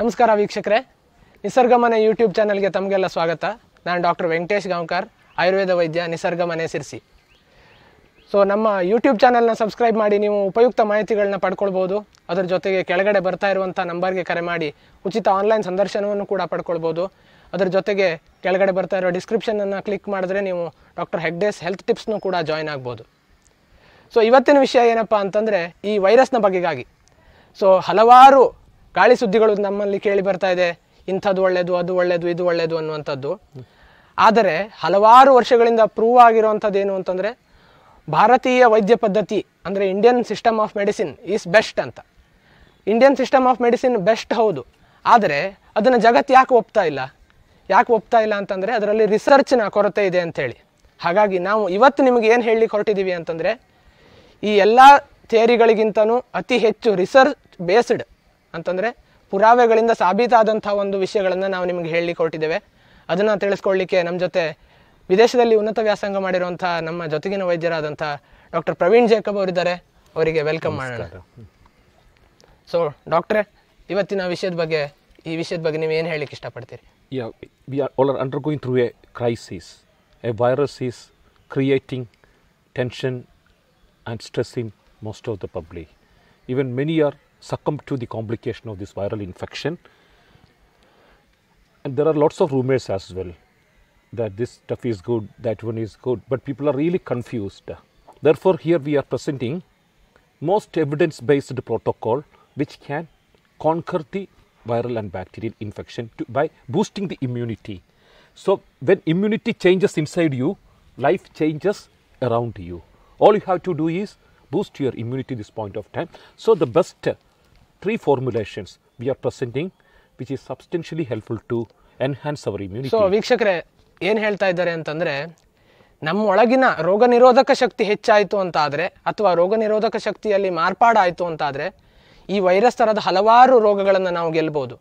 ನಮಸ್ಕಾರ ವೀಕ್ಷಕರೇ ನಿಸರ್ಗಮನೆ ಯೂಟ್ಯೂಬ್ ಚಾನಲ್ಗೆ ತಮಗೆಲ್ಲ ಸ್ವಾಗತ ನಾನು ಡಾಕ್ಟರ್ ವೆಂಕಟೇಶ್ ಗಾಂವ್ಕರ್ ಆಯುರ್ವೇದ ವೈದ್ಯ ನಿಸರ್ಗಮನೆ ಸಿರಿಸಿ ಸೊ ನಮ್ಮ ಯೂಟ್ಯೂಬ್ ಚಾನಲ್ನ ಸಬ್ಸ್ಕ್ರೈಬ್ ಮಾಡಿ ನೀವು ಉಪಯುಕ್ತ ಮಾಹಿತಿಗಳನ್ನ ಪಡ್ಕೊಳ್ಬೋದು ಅದರ ಜೊತೆಗೆ ಕೆಳಗಡೆ ಬರ್ತಾ ಇರುವಂಥ ನಂಬರ್ಗೆ ಕರೆ ಮಾಡಿ ಉಚಿತ ಆನ್ಲೈನ್ ಸಂದರ್ಶನವನ್ನು ಕೂಡ ಪಡ್ಕೊಳ್ಬೋದು ಅದರ ಜೊತೆಗೆ ಕೆಳಗಡೆ ಬರ್ತಾ ಇರೋ ಡಿಸ್ಕ್ರಿಪ್ಷನನ್ನು ಕ್ಲಿಕ್ ಮಾಡಿದ್ರೆ ನೀವು ಡಾಕ್ಟರ್ ಹೆಗ್ಡೇಸ್ ಹೆಲ್ತ್ ಟಿಪ್ಸ್ನೂ ಕೂಡ ಜಾಯ್ನ್ ಆಗ್ಬೋದು ಸೊ ಇವತ್ತಿನ ವಿಷಯ ಏನಪ್ಪ ಅಂತಂದರೆ ಈ ವೈರಸ್ನ ಬಗೆಗಾಗಿ ಸೊ ಹಲವಾರು ಗಾಳಿ ಸುದ್ದಿಗಳು ನಮ್ಮಲ್ಲಿ ಕೇಳಿ ಬರ್ತಾ ಇದೆ ಇಂಥದ್ದು ಒಳ್ಳೆಯದು ಅದು ಒಳ್ಳೆಯದು ಇದು ಒಳ್ಳೆಯದು ಅನ್ನುವಂಥದ್ದು ಆದರೆ ಹಲವಾರು ವರ್ಷಗಳಿಂದ ಪ್ರೂವ್ ಆಗಿರುವಂಥದ್ದು ಏನು ಅಂತಂದರೆ ಭಾರತೀಯ ವೈದ್ಯ ಪದ್ಧತಿ ಅಂದರೆ Indian system of medicine is best ಅಂತ Indian system of medicine best ಹೌದು ಆದರೆ ಅದನ್ನು ಜಗತ್ತು ಯಾಕೆ ಒಪ್ತಾ ಇಲ್ಲ ಯಾಕೆ ಒಪ್ತಾ ಇಲ್ಲ ಅಂತಂದರೆ ಅದರಲ್ಲಿ ರಿಸರ್ಚ್ನ ಕೊರತೆ ಇದೆ ಅಂಥೇಳಿ ಹಾಗಾಗಿ ನಾವು ಇವತ್ತು ನಿಮಗೆ ಏನು ಹೇಳಲಿಕ್ಕೆ ಹೊರಟಿದ್ದೀವಿ ಅಂತಂದರೆ ಈ ಎಲ್ಲ ಥಿಯರಿಗಳಿಗಿಂತನೂ ಅತಿ ಹೆಚ್ಚು ರಿಸರ್ಚ್ ಬೇಸ್ಡ್ ಅಂತಂದರೆ ಪುರಾವೆಗಳಿಂದ ಸಾಬೀತಾದಂಥ ಒಂದು ವಿಷಯಗಳನ್ನು ನಾವು ನಿಮಗೆ ಹೇಳಿಕೊಟ್ಟಿದ್ದೇವೆ ಅದನ್ನು ತಿಳಿಸ್ಕೊಳ್ಳಿಕ್ಕೆ ನಮ್ಮ ಜೊತೆ ವಿದೇಶದಲ್ಲಿ ಉನ್ನತ ವ್ಯಾಸಂಗ ಮಾಡಿರುವಂಥ ನಮ್ಮ ಜೊತೆಗಿನ ವೈದ್ಯರಾದಂಥ ಡಾಕ್ಟರ್ ಪ್ರವೀಣ್ ಜೇಕಬ್ ಅವರಿದ್ದಾರೆ ಅವರಿಗೆ ವೆಲ್ಕಮ್ ಮಾಡೋಣ ಸೊ ಡಾಕ್ಟ್ರೆ ಇವತ್ತಿನ ವಿಷಯದ ಬಗ್ಗೆ ಈ ವಿಷಯದ ಬಗ್ಗೆ ನೀವು ಏನು ಹೇಳಲಿಕ್ಕೆ ಇಷ್ಟಪಡ್ತೀರಿ yeah under going through a crisis a virus is creating tension and stress in most of the public even many are succumb to the complication of this viral infection. And there are lots of rumors as well that this stuff is good, that one is good, but people are really confused. Therefore, here we are presenting most evidence based protocol which can conquer the viral and bacterial infection to, by boosting the immunity. So, when immunity changes inside you, life changes around you. All you have to do is boost your immunity this point of time. So, the best three formulations we are presenting which is substantially helpful to enhance our immunity. So ವೀಕ್ಷಕರೇ ಏನು ಹೇಳ್ತಾ ಇದ್ದಾರೆ ಅಂತಂದರೆ ನಮ್ಮ ಒಳಗಿನ ರೋಗ ನಿರೋಧಕ ಶಕ್ತಿ ಹೆಚ್ಚಾಯಿತು ಅಂತಾದರೆ ಅಥವಾ ರೋಗ ನಿರೋಧಕ ಶಕ್ತಿಯಲ್ಲಿ ಮಾರ್ಪಾಡಾಯಿತು ಅಂತಾದರೆ ಈ ವೈರಸ್ ಥರದ ಹಲವಾರು ರೋಗಗಳನ್ನು ನಾವು ಗೆಲ್ಬೋದು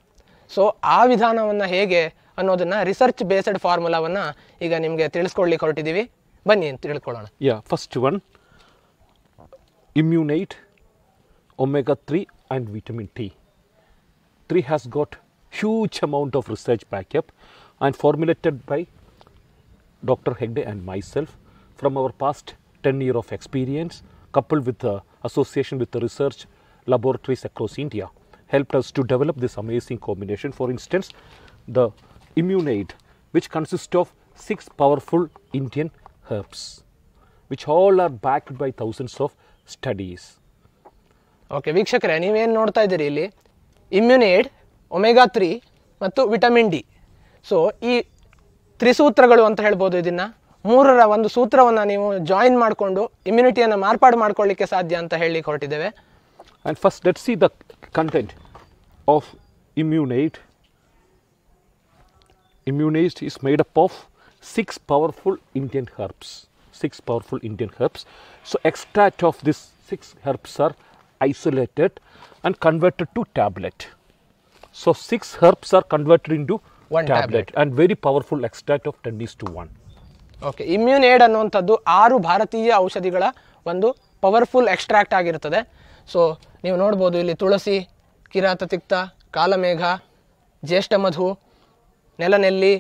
ಸೊ ಆ ವಿಧಾನವನ್ನು ಹೇಗೆ ಅನ್ನೋದನ್ನು ರಿಸರ್ಚ್ ಬೇಸ್ಡ್ ಫಾರ್ಮುಲಾವನ್ನು ಈಗ ನಿಮಗೆ ತಿಳಿಸ್ಕೊಳ್ಳಿಕ್ಕೆ ಹೊರಟಿದ್ದೀವಿ ಬನ್ನಿ ಅಂತ ತಿಳ್ಕೊಳ್ಳೋಣ yeah first one Immunaid omega three and vitamin T. 3 has got huge amount of research backup and formulated by Dr. Hegde and myself from our past 10 year of experience coupled with the association with the research laboratories across India helped us to develop this amazing combination. For instance, the Immunade which consists of 6 powerful Indian herbs which all are backed by thousands of studies. Okay ವೀಕ್ಷಕರೇ ನೀವೇನು ನೋಡ್ತಾ ಇದ್ದೀರಿ ಇಲ್ಲಿ Immunaid omega three ಮತ್ತು vitamin D so ಈ ತ್ರಿಸೂತ್ರಗಳು ಅಂತ ಹೇಳ್ಬೋದು ಇದನ್ನು ಮೂರರ ಒಂದು ಸೂತ್ರವನ್ನು ನೀವು ಜಾಯಿನ್ ಮಾಡಿಕೊಂಡು ಇಮ್ಯುನಿಟಿಯನ್ನು ಮಾರ್ಪಾಡು ಮಾಡ್ಕೊಳ್ಳಿಕ್ಕೆ ಸಾಧ್ಯ ಅಂತ ಹೇಳಿ ಹೊರಟಿದ್ದೇವೆ and first let see the content of Immunaid Immunaid is made up of six powerful Indian herbs six powerful Indian herbs so extract of this six herbs are isolated and converted to tablet. So six herbs are converted into one tablet, tablet. and very powerful extract of 10 is to 1. Okay Immune Aid ಅನ್ನುವಂಥದ್ದು ಆರು ಭಾರತೀಯ ಔಷಧಿಗಳ ಒಂದು powerful extract ಆಗಿರ್ತದೆ so ನೀವು ನೋಡ್ಬೋದು ಇಲ್ಲಿ ತುಳಸಿ ಕಿರಾತ ತಿಕ್ತ ಕಾಲಮೇಘ ಜ್ಯೇಷ್ಠ ಮಧು ನೆಲನೆಲ್ಲಿ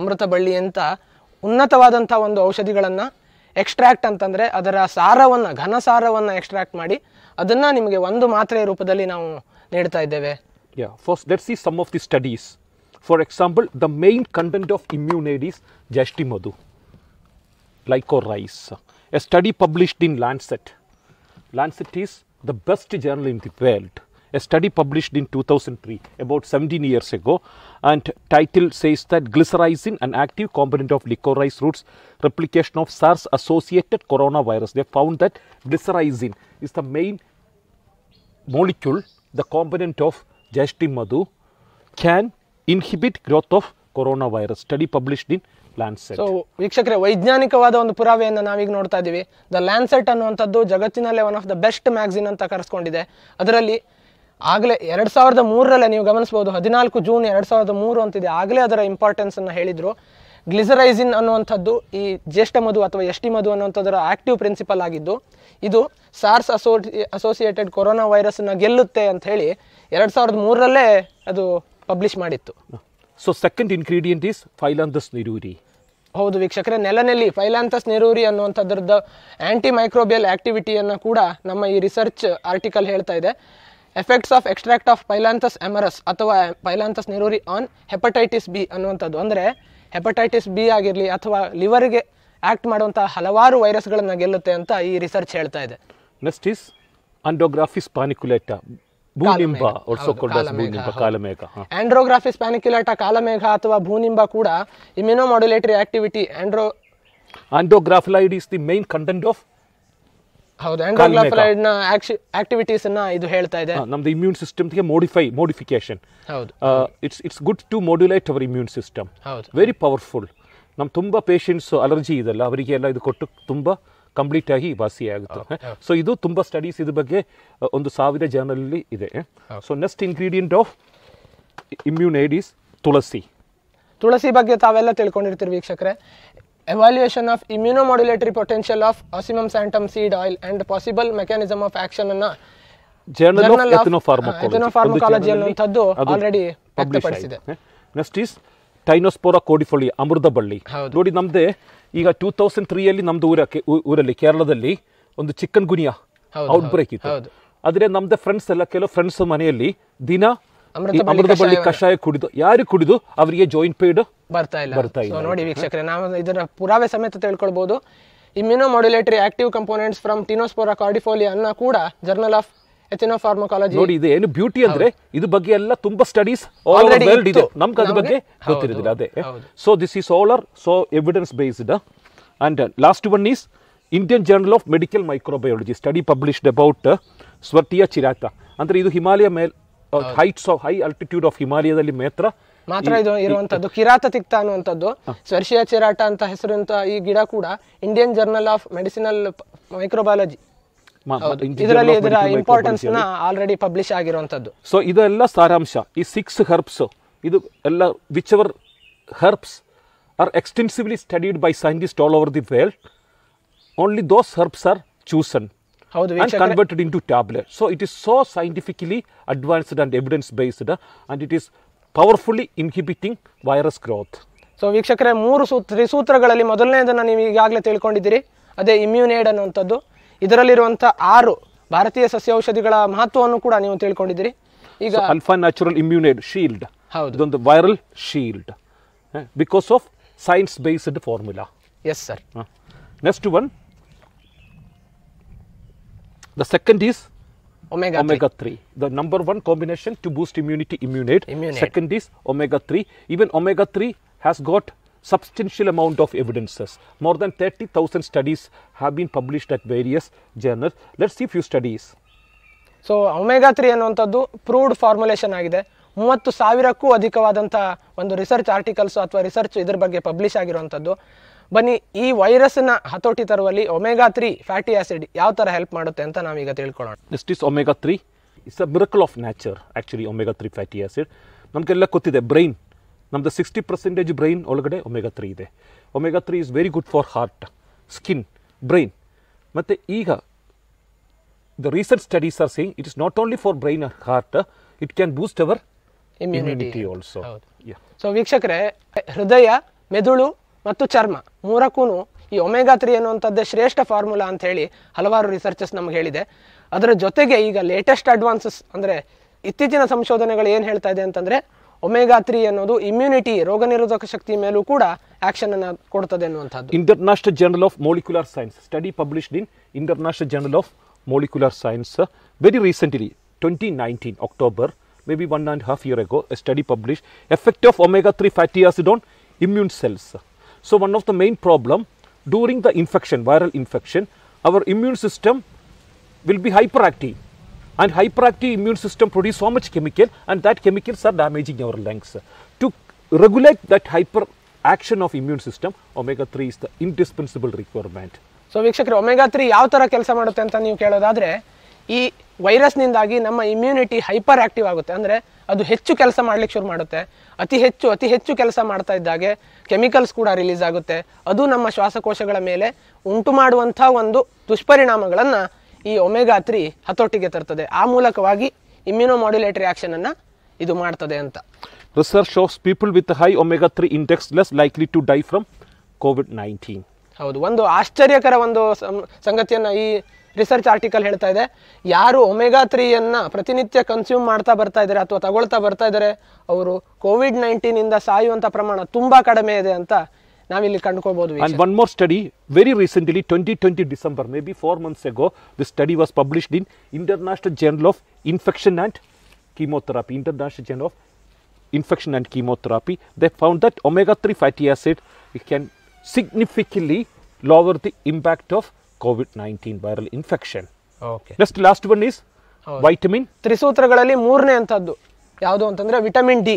ಅಮೃತಬಳ್ಳಿ ಅಂತ ಉನ್ನತವಾದಂಥ ಒಂದು ಔಷಧಿಗಳನ್ನು ಎಕ್ಸ್ಟ್ರಾಕ್ಟ್ ಅಂತಂದರೆ ಅದರ ಸಾರವನ್ನು ಘನ ಸಾರವನ್ನು ಎಕ್ಸ್ಟ್ರಾಕ್ಟ್ ಮಾಡಿ ಅದನ್ನು ನಿಮಗೆ ಒಂದು ಮಾತ್ರೆಯ ರೂಪದಲ್ಲಿ ನಾವು ನೀಡ್ತಾ ಇದ್ದೇವೆ Yeah, first let's see some of the studies. For example, the main content of immune aid is Jashtimadu, rice. A study published in Lancet. Lancet is the best journal in the world. A study published in 2003, about 17 years ago, and title says that glycerizin, an active component of licorice roots, replication of SARS-associated coronavirus. They found that glycerizin is the main molecule, of component ಮಧು can inhibit can of growth virus study Study in in Lancet so ವೀಕ್ಷಕರೇ ವೈಜ್ಞಾನಿಕವಾದ ಒಂದು ಪುರಾವೆಯನ್ನು ನಾವೀಗ ನೋಡ್ತಾ ಇದ್ದೀವಿ the Lancet ಅನ್ನುವಂಥದ್ದು ಜಗತ್ತಿನಲ್ಲೇ one of the best magazine ಅಂತ ಕರೆಸ್ಕೊಂಡಿದೆ ಅದರಲ್ಲಿ ಆಗಲೇ ಎರಡು ಸಾವಿರದ ಮೂರರಲ್ಲೇ ನೀವು ಗಮನಿಸ್ಬೋದು ಹದಿನಾಲ್ಕು ಜೂನ್ ಎರಡು ಸಾವಿರದ ಮೂರು ಅಂತಿದೆ ಆಗಲೇ ಅದರ ಇಂಪಾರ್ಟೆನ್ಸನ್ನು ಹೇಳಿದರು ಗ್ಲಿಸರೈಸಿನ್ ಅನ್ನುವಂಥದ್ದು ಈ ಜ್ಯೇಷ್ಠ ಮಧು ಅಥವಾ ಎಷ್ಟಿ ಮಧು ಅನ್ನುವಂಥದ್ರ ಆಕ್ಟಿವ್ ಪ್ರಿನ್ಸಿಪಲ್ ಆಗಿದ್ದು ಇದು ಸಾರ್ಸ್ ಅಸೋ ಅಸೋಸಿಯೇಟೆಡ್ ಕೊರೋನಾ ವೈರಸ್ನ ಗೆಲ್ಲುತ್ತೆ ಅಂತ ಹೇಳಿ ಎರಡು ಸಾವಿರದ ಮೂರರಲ್ಲೇ ಅದು ಪಬ್ಲಿಷ್ ಮಾಡಿತ್ತು so second ingredient is Phyllanthus niruri ಹೌದು ವೀಕ್ಷಕರೇ ನೆಲನೆಲ್ಲಿ ಫೈಲಾಂಥಸ್ ನಿರೂರಿ ಅನ್ನುವಂಥದ್ರದ್ದು ಆ್ಯಂಟಿ ಮೈಕ್ರೋಬಿಯಲ್ ಆ್ಯಕ್ಟಿವಿಟಿಯನ್ನು ಕೂಡ ನಮ್ಮ ಈ ರಿಸರ್ಚ್ ಆರ್ಟಿಕಲ್ ಹೇಳ್ತಾ ಇದೆ effects of extract of Phyllanthus amarus ಅಥವಾ Phyllanthus niruri on hepatitis B ಅನ್ನುವಂಥದ್ದು ಅಂದರೆ ಹೆಪಟೈಟಿಸ್ ಬಿ ಆಗಿರಲಿ ಅಥವಾ ಲಿವರ್ಗೆ ಆ್ಯಕ್ಟ್ ಮಾಡುವಂಥ ಹಲವಾರು ವೈರಸ್ಗಳನ್ನು ಗೆಲ್ಲುತ್ತೆ ಅಂತ ಈ ರಿಸರ್ಚ್ ಹೇಳ್ತಾ ಇದೆ ನೆಕ್ಸ್ಟ್ ಇಸ್ ಅಂಡೋಗ್ರಾಫಿಸ್ ಪಾನಿಕ್ಯುಲೇಟ ಭೂನಿಂಬ ಕಾಲಮೇಘ ಆಂಡ್ರೋಗ್ರಾಫಿಸ್ ಪ್ಯಾನಿಕ್ಯುಲೇಟ ಕಾಲಮೇಘ ಅಥವಾ ಭೂನಿಂಬ ಕೂಡ ಇಮ್ಯುನೋ ಮಾಡ್ಯುಲೇಟರಿ ಆಕ್ಟಿವಿಟಿ ಆಂಡ್ರೋ andrographolide is the main content of ಹೌದು ಆಂಡ್ರೋಗ್ಲಾಪಲೈಡ್ ನ ಆಕ್ಟಿವಿಟೀಸ್ ಅನ್ನ ಇದು ಹೇಳ್ತಾ ಇದೆ ನಮ್ದು ಇಮ್ಯೂನ್ ಸಿಸ್ಟಮ್ ಗೆ ಮೋಡಿಫೈ ಮೋಡಿಫಿಕೇಶನ್ ಹೌದು it's it's good to modulate our immune system ಹೌದು ವೆರಿ ಪವರ್ಫುಲ್ ನಮ್ ತುಂಬಾ ಪೇಷಂಟ್ಸ್ ಅಲರ್ಜಿ ಇದೆಲ್ಲ ಅವರಿಗೆ ಎಲ್ಲ ಇದು ಕೊಟ್ಟು ತುಂಬಾ ಕಂಪ್ಲೀಟ್ ಆಗಿ ಆಗುತ್ತೆ ಸೊ ಇದು ತುಂಬಾ ಸ್ಟಡೀಸ್ ಇದ್ರ ಬಗ್ಗೆ ಒಂದು ಸಾವಿರ ಜನರಲ್ಲಿ ಇದೆ so next ingredient of Immune Aids tulsi ತುಳಸಿ ಬಗ್ಗೆ ತಾವೆಲ್ಲ ತಿಳ್ಕೊಂಡಿರ್ತೀರಿ ವೀಕ್ಷಕರೇ evaluation of immunomodulatory potential of ocimum sanctum seed oil and possible mechanism of action ಅನ್ನ ಎಥನೋಫಾರ್ಮಕಾಲಜಿ ಅನ್ನುವಂಥದ್ದು ಆಲ್ರೆಡಿ ವ್ಯಕ್ತಪಡಿಸಿದೆ ನೆಕ್ಸ್ಟ್ ಈಸ್ ಟೈನೋಸ್ಪೋರಾ ಕೋಡಿಫೊಳಿ ಅಮೃತ ಬಳ್ಳಿ ನೋಡಿ ನಮ್ದೆ ಈಗ ಟೂ ತೌಸಂಡ್ ತ್ರೀಯಲ್ಲಿ ನಮ್ದು ಊರಕ್ಕೆ ಊರಲ್ಲಿ ಕೇರಳದಲ್ಲಿ ಒಂದು ಚಿಕನ್ ಗುನಿಯಾ ಔಟ್ ಬ್ರೇಕ್ ಇತ್ತು ಆದರೆ ನಮ್ಮದೇ ಫ್ರೆಂಡ್ಸ್ ಎಲ್ಲ ಕೆಲವು ಫ್ರೆಂಡ್ಸ್ ಮನೆಯಲ್ಲಿ ದಿನ ಅಮೃತಬಳ್ಳಿ ಕಷಾಯ ಕುಡಿದು ಯಾರು ಕುಡಿದು ಅವರಿಗೆ ಜಾಯಿಂಟ್ ಪೇಡ್ ಬರ್ತಾ ಇಲ್ಲ ಬರ್ತಾ ನೋಡಿ ವೀಕ್ಷಕರೇ ನಾವು ಇದರ ಪುರಾವೆ ಸಮೇತ ತಿಳ್ಕೊಳ್ಬಹುದು immunomodulatory active components from Tinospora cordifolia ಅನ್ನ ಕೂಡ ಜರ್ನಲ್ ಆಫ್ ಫಾರ್ಮಕಾಲಜಿ ನೋಡಿ ಇದು ಏನು ಬ್ಯೂಟಿ ಅಂದ್ರೆ ಇದು ಬಗ್ಗೆ ಎಲ್ಲ ತುಂಬಾ ಸ್ಟಡೀಸ್ ಆಲ್ರೆಡಿ ಇದೆ ನಮ್ಗೆ ಅದ್ರ ಬಗ್ಗೆ ಗೊತ್ತಿರೋದಿಲ್ಲ ಅದೇ so this is are so evidence based and last one is Indian Journal of Medical Microbiology study published about Swertia chirata ಅಂದ್ರೆ ಇದು ಹಿಮಾಲಯ ಮೇಲ್ heights of high altitude of ಹಿಮಾಲಯದಲ್ಲಿ ಮಾತ್ರ ಮಾತ್ರ ಇದು ಇರುವಂತದ್ದು ಕಿರಾತ ತಿಕ್ತ ಅನ್ನುವಂಥದ್ದು ಸ್ವರ್ಷಿಯ ಚಿರಾಟ ಅಂತ ಹೆಸರಿನಂತ ಈ ಗಿಡ ಕೂಡ Indian Journal of Medicinal Microbiology ಇದರಲ್ಲಿ ಇದರ ಇಂಪಾರ್ಟೆನ್ಸ್ ನ ಆಲ್ರೆಡಿ ಪಬ್ಲಿಷ್ ಆಗಿರುವಂತದ್ದು ಸೊ ಇದೆಲ್ಲ ಸಾರಾಂಶ ಈ ಸಿಕ್ಸ್ ಹರ್ಬ್ಸ್ ಇದು ಎಲ್ಲ which our herbs are extensively studied by scientist all over the world only those herbs are chosen ಹೌದು and converted into tablet. So it is so scientifically advanced and evidence based and it is powerfully inhibiting virus growth. So ವೀಕ್ಷಕರೇ ಮೂರು ಸೂತ್ರ ಸೂತ್ರಗಳಲ್ಲಿ ಮೊದಲನೇದನ್ನು ನೀವು ಈಗಾಗಲೇ ತಿಳ್ಕೊಂಡಿದ್ದೀರಿ ಅದೇ ಇಮ್ಯೂನೇಡ್ ಅನ್ನುವಂಥದ್ದು ಇದರಲ್ಲಿರುವಂಥ ಆರು ಭಾರತೀಯ ಸಸ್ಯ ಔಷಧಿಗಳ ಮಹತ್ವವನ್ನು ಕೂಡ ನೀವು ತಿಳ್ಕೊಂಡಿದ್ದೀರಿ ಈಗ ಅಲ್ಫಾ ನ್ಯಾಚುರಲ್ ಇಮ್ಯೂನೇಡ್ ಶೀಲ್ಡ್ ಹೌದು ಇದೊಂದು viral shield because of science based formula yes sir next one The second is omega, omega 3. 3. The number one combination to boost immunity, immunate. immunate. Second is omega 3. Even omega 3 has got substantial amount of evidences. More than 30,000 studies have been published at various journals. Let's see few studies. So omega-3 ಅನ್ನುವಂಥದ್ದು proved formulation ಆಗಿದೆ 30000 ಸಾವಿರಕ್ಕೂ ಅಧಿಕವಾದಂಥ ಒಂದು research articles ಅಥವಾ research ಇದ್ರ ಬಗ್ಗೆ publish ಆಗಿರುವಂಥದ್ದು ಬನ್ನಿ ಈ ವೈರಸ್ನ ಹತೋಟಿ ತರುವಲ್ಲಿ ಒಮೆಗಾ ತ್ರೀ ಫ್ಯಾಟಿ ಆಸಿಡ್ ಯಾವ ತರ ಹೆಲ್ಪ್ ಮಾಡುತ್ತೆ ಅಂತ ನಾವೀಗ ತಿಳ್ಕೊಳ್ಳೋಣ is omega three it's a miracle of nature actually omega three fatty acid ನಮಗೆಲ್ಲ ಗೊತ್ತಿದೆ ಬ್ರೈನ್ ನಮ್ದು ಸಿಕ್ಸ್ಟಿ ಪರ್ಸೆಂಟೇಜ್ ಬ್ರೈನ್ ಒಳಗಡೆ ಒಮೆಗಾ ತ್ರೀ ಇದೆ omega three is very good for heart skin brain ಮತ್ತೆ ಈಗ the research studies are saying it is not only for brain heart it can boost our immunity also so ವೀಕ್ಷಕರೇ ಹೃದಯ ಮೆದುಳು ಮತ್ತು ಚರ್ಮ ಮೂರಕ್ಕೂ ಈ ಒಮೆಗಾ ತ್ರೀ ಅನ್ನುವಂಥದ್ದೇ ಶ್ರೇಷ್ಠ ಫಾರ್ಮುಲಾ ಅಂತ ಹೇಳಿ ಹಲವಾರು ರಿಸರ್ಚಸ್ ನಮ್ಗೆ ಹೇಳಿದೆ ಅದರ ಜೊತೆಗೆ ಈಗ ಲೇಟೆಸ್ಟ್ ಅಡ್ವಾನ್ಸಸ್ ಅಂದರೆ ಇತ್ತೀಚಿನ ಸಂಶೋಧನೆಗಳು ಏನು ಹೇಳ್ತಾ ಇದೆ ಅಂತಂದರೆ ಒಮೆಗಾ ತ್ರೀ ಅನ್ನೋದು ಇಮ್ಯುನಿಟಿ ರೋಗ ನಿರೋಧಕ ಶಕ್ತಿ ಮೇಲೂ ಕೂಡ ಆಕ್ಷನ್ ಅನ್ನು ಕೊಡ್ತದೆ ಅನ್ನುವಂಥದ್ದು International Journal of Molecular Science study published in International Journal of Molecular Science very recently twenty nineteen October maybe one and half year ago a study published effect 3 fatty acid on immune So one of the main problem during the infection, viral infection, our immune system will be hyperactive and hyperactive immune system produce so much chemical and that chemicals are damaging our lungs. To regulate that hyper action of immune system, omega-3 is the indispensable requirement. So ವೀಕ್ಷಕರು omega-3, how ಥರ ಕೆಲಸ ವೈರಸ್ನಿಂದಾಗಿ ನಮ್ಮ immunity hyper active ಆಗುತ್ತೆ ಅಂದರೆ ಅದು ಹೆಚ್ಚು ಕೆಲಸ ಮಾಡಲಿಕ್ಕೆ ಶುರು ಮಾಡುತ್ತೆ ಅತಿ ಹೆಚ್ಚು ಅತಿ ಹೆಚ್ಚು ಕೆಲಸ ಮಾಡ್ತಾ ಇದ್ದಾಗೆ ಕೆಮಿಕಲ್ಸ್ ಕೂಡ ರಿಲೀಸ್ ಆಗುತ್ತೆ ಅದು ನಮ್ಮ ಶ್ವಾಸಕೋಶಗಳ ಮೇಲೆ ಉಂಟು ಮಾಡುವಂಥ ಒಂದು ದುಷ್ಪರಿಣಾಮಗಳನ್ನು ಈ ಒಮೆಗಾ ತ್ರೀ ಹತೋಟಿಗೆ ತರ್ತದೆ ಆ ಮೂಲಕವಾಗಿ ಇಮ್ಯುನೋ ಮಾಡ್ಯುಲೇಟರಿ ಆ್ಯಕ್ಷನನ್ನು ಇದು ಮಾಡ್ತದೆ ಅಂತ research shows people with high omega three index less likely to die from COVID nineteen ಹೌದು ಒಂದು ಆಶ್ಚರ್ಯಕರ ಒಂದು ಸಂಗತಿಯನ್ನು ಈ ರಿಸರ್ಚ್ ಆರ್ಟಿಕಲ್ ಹೇಳ್ತಾ ಇದೆ ಯಾರು ಒಮೆಗಾ ತ್ರೀಯನ್ನು ಪ್ರತಿನಿತ್ಯ ಕನ್ಸ್ಯೂಮ್ ಮಾಡ್ತಾ ಬರ್ತಾ ಇದ್ದಾರೆ ಅಥವಾ ತಗೊಳ್ತಾ ಬರ್ತಾ ಇದ್ದಾರೆ ಅವರು ಕೋವಿಡ್ ನೈನ್ಟೀನಿಂದ ಸಾಯುವಂಥ ಪ್ರಮಾಣ ತುಂಬ ಕಡಿಮೆ ಇದೆ ಅಂತ ನಾವಿಲ್ಲಿ ಕಂಡುಕೋಬಹುದು one more study very recently twenty twenty December maybe four months ago the study was published in International Journal of Infection and Chemotherapy International Journal of Infection and Chemotherapy they found that omega three fatty acid you can significantly lower the impact of COVID nineteen viral infection okay next last one is vitamin ತ್ರಿಸೂತ್ರಗಳಲ್ಲಿ ಮೂರನೇ ಅಂಥದ್ದು ಯಾವುದು ಅಂತಂದರೆ vitamin D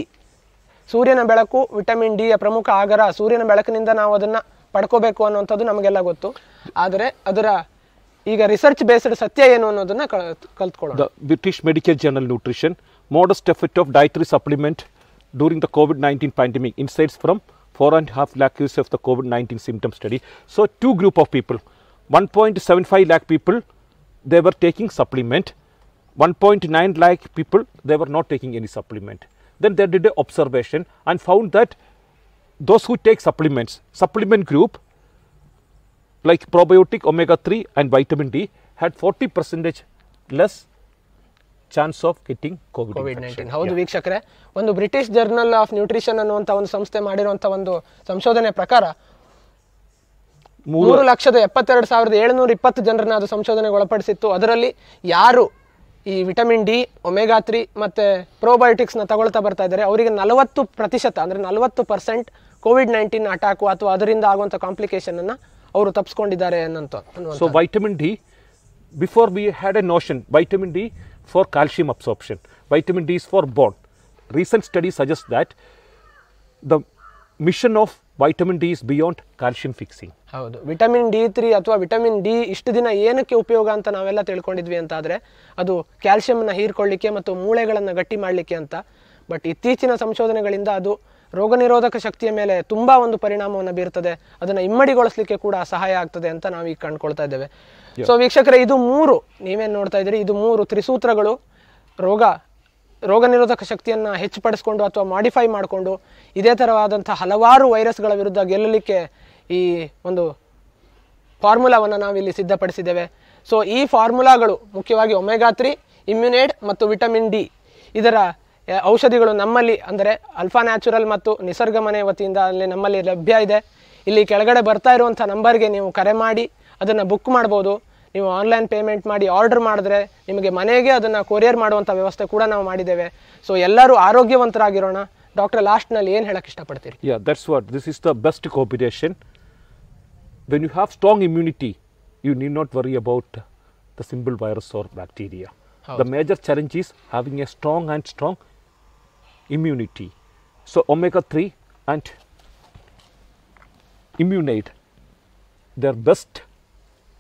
ಸೂರ್ಯನ ಬೆಳಕು vitamin D ಯ ಪ್ರಮುಖ ಆಗರ ಸೂರ್ಯನ ಬೆಳಕಿನಿಂದ ನಾವು ಅದನ್ನ ಪಡ್ಕೋಬೇಕು ಅನ್ನುವಂಥದ್ದು ನಮಗೆಲ್ಲ ಗೊತ್ತು ಆದರೆ ಅದರ ಈಗ ರಿಸರ್ಚ್ ಬೇಸ್ಡ್ ಸತ್ಯ ಏನು ಅನ್ನೋದನ್ನ ಕಲ್ತ್ಕೊಳ್ಳೋದು British Medical Journal nutrition modest effect of dietary supplement during the COVID nineteen pandemic insights from four and half lakh use of the COVID nineteen symptom study so two group of people 1.75 lakh people they were taking supplement 1.9 lakh people they were not taking any supplement then they did an observation and found that those who take supplements supplement group like probiotic omega 3 and vitamin d had 40 percentage less chance of getting COVID COVID nineteen ಹೌದು ವೀಕ್ಷಕರೇ ಒಂದು British journal of nutrition ಅನ್ನುವಂಥ ಒಂದು ಸಂಸ್ಥೆ ಮಾಡಿರುವಂಥ ಒಂದು ಸಂಶೋಧನೆ ಪ್ರಕಾರ ಮೂರು ಲಕ್ಷದ ಎಪ್ಪತ್ತೆರಡು ಸಾವಿರದ ಏಳುನೂರ ಇಪ್ಪತ್ತು ಜನರನ್ನ ಅದು ಸಂಶೋಧನೆಗೆ ಒಳಪಡಿಸಿತ್ತು ಅದರಲ್ಲಿ ಯಾರು ಈ ವಿಟಮಿನ್ ಡಿ ಒಮೆಗಾ ತ್ರೀ ಮತ್ತು ಪ್ರೋಬಯೋಟಿಕ್ಸ್ನ ತಗೊಳ್ತಾ ಬರ್ತಾ ಇದ್ದಾರೆ ಅವರಿಗೆ ನಲವತ್ತು ಪ್ರತಿಶತ ಅಂದರೆ ನಲವತ್ತು ಪರ್ಸೆಂಟ್ ಕೋವಿಡ್ ನೈನ್ಟೀನ್ ಅಟ್ಯಾಕು ಅಥವಾ ಅದರಿಂದ ಆಗುವಂಥ ಕಾಂಪ್ಲಿಕೇಶನನ್ನು ಅವರು ತಪ್ಪಿಸ್ಕೊಂಡಿದ್ದಾರೆ ಅನ್ನಂತ so vitamin D before we had a notion vitamin D for calcium absorption vitamin D is for bone recent study suggest that the mission of vitamin D is beyond calcium fixing ಹೌದು vitamin D three ಅಥವಾ vitamin D ಇಷ್ಟು ದಿನ ಏನಕ್ಕೆ ಉಪಯೋಗ ಅಂತ ನಾವೆಲ್ಲ ತಿಳ್ಕೊಂಡಿದ್ವಿ ಅಂತಾದರೆ ಅದು ಕ್ಯಾಲ್ಶಿಯಂನ ಹೀರ್ಕೊಳ್ಳಿಕ್ಕೆ ಮತ್ತು ಮೂಳೆಗಳನ್ನು ಗಟ್ಟಿ ಮಾಡಲಿಕ್ಕೆ ಅಂತ ಬಟ್ ಇತ್ತೀಚಿನ ಸಂಶೋಧನೆಗಳಿಂದ ಅದು ರೋಗ ನಿರೋಧಕ ಶಕ್ತಿಯ ಮೇಲೆ ತುಂಬ ಒಂದು ಪರಿಣಾಮವನ್ನು ಬೀರ್ತದೆ ಅದನ್ನು ಇಮ್ಮಡಿಗೊಳಿಸಲಿಕ್ಕೆ ಕೂಡ ಸಹಾಯ ಆಗ್ತದೆ ಅಂತ ನಾವು ಈಗ ಕಂಡುಕೊಳ್ತಾ ಇದ್ದೇವೆ ಸೊ ವೀಕ್ಷಕರೇ ಇದು ಮೂರು ನೀವೇನು ನೋಡ್ತಾ ಇದ್ದೀರಿ ಇದು ಮೂರು ತ್ರಿಸೂತ್ರಗಳು ರೋಗ ರೋಗ ನಿರೋಧಕ ಶಕ್ತಿಯನ್ನು ಪಡಿಸ್ಕೊಂಡು ಅಥವಾ ಮಾಡಿಫೈ ಮಾಡಿಕೊಂಡು ಇದೇ ಥರವಾದಂಥ ಹಲವಾರು ವೈರಸ್ಗಳ ವಿರುದ್ಧ ಗೆಲ್ಲಲಿಕ್ಕೆ ಈ ಒಂದು ಫಾರ್ಮುಲಾವನ್ನು ನಾವಿಲ್ಲಿ ಸಿದ್ಧಪಡಿಸಿದ್ದೇವೆ ಸೊ ಈ ಫಾರ್ಮುಲಾಗಳು ಮುಖ್ಯವಾಗಿ ಒಮೆಗಾತ್ರಿ ಇಮ್ಯುನೇಡ್ ಮತ್ತು ವಿಟಮಿನ್ ಡಿ ಇದರ ಔಷಧಿಗಳು ನಮ್ಮಲ್ಲಿ ಅಂದರೆ ಅಲ್ಫಾ ನ್ಯಾಚುರಲ್ ಮತ್ತು ನಿಸರ್ಗ ಮನೆ ವತಿಯಿಂದ ಅಲ್ಲಿ ನಮ್ಮಲ್ಲಿ ಲಭ್ಯ ಇದೆ ಇಲ್ಲಿ ಕೆಳಗಡೆ ಬರ್ತಾ ಇರುವಂಥ ನಂಬರ್ಗೆ ನೀವು ಕರೆ ಮಾಡಿ ಅದನ್ನು ಬುಕ್ ಮಾಡ್ಬೋದು ನೀವು ಆನ್ಲೈನ್ ಪೇಮೆಂಟ್ ಮಾಡಿ ಆರ್ಡರ್ ಮಾಡಿದ್ರೆ ನಿಮಗೆ ಮನೆಗೆ ಅದನ್ನು ಕೊರಿಯರ್ ಮಾಡುವಂಥ ವ್ಯವಸ್ಥೆ ಕೂಡ ನಾವು ಮಾಡಿದ್ದೇವೆ ಸೊ ಎಲ್ಲರೂ ಆರೋಗ್ಯವಂತರಾಗಿರೋಣ ಡಾಕ್ಟರ್ ಲಾಸ್ಟ್ನಲ್ಲಿ ಏನು ಹೇಳಕ್ಕೆ ಇಷ್ಟಪಡ್ತೀರಿ yeah that's what this is the best combination when you have strong immunity you need not worry about the simple virus or bacteria the major challenge is having a strong and strong so so three three Immunaid they are best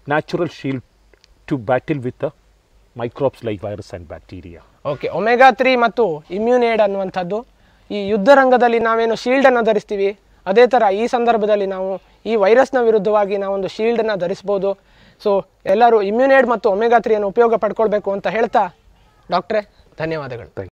natural shield to battle with the microbes like virus and bacteria okay omega three ಮತ್ತು Immune Aid ಅನ್ನುವಂಥದ್ದು ಈ ಯುದ್ಧ ರಂಗದಲ್ಲಿ ನಾವೇನು ಶೀಲ್ಡನ್ನು ಧರಿಸ್ತೀವಿ ಅದೇ ಥರ ಈ ಸಂದರ್ಭದಲ್ಲಿ ನಾವು ಈ ವೈರಸ್ನ ವಿರುದ್ಧವಾಗಿ ನಾವೊಂದು ಶೀಲ್ಡನ್ನು ಧರಿಸ್ಬೋದು ಸೊ ಎಲ್ಲರೂ ಇಮ್ಯುನೇಡ್ ಮತ್ತು ಒಮೆಗಾ ತ್ರೀಯನ್ನು ಉಪಯೋಗ ಪಡ್ಕೊಳ್ಬೇಕು ಅಂತ ಹೇಳ್ತಾ ಡಾಕ್ಟ್ರೇ ಧನ್ಯವಾದಗಳು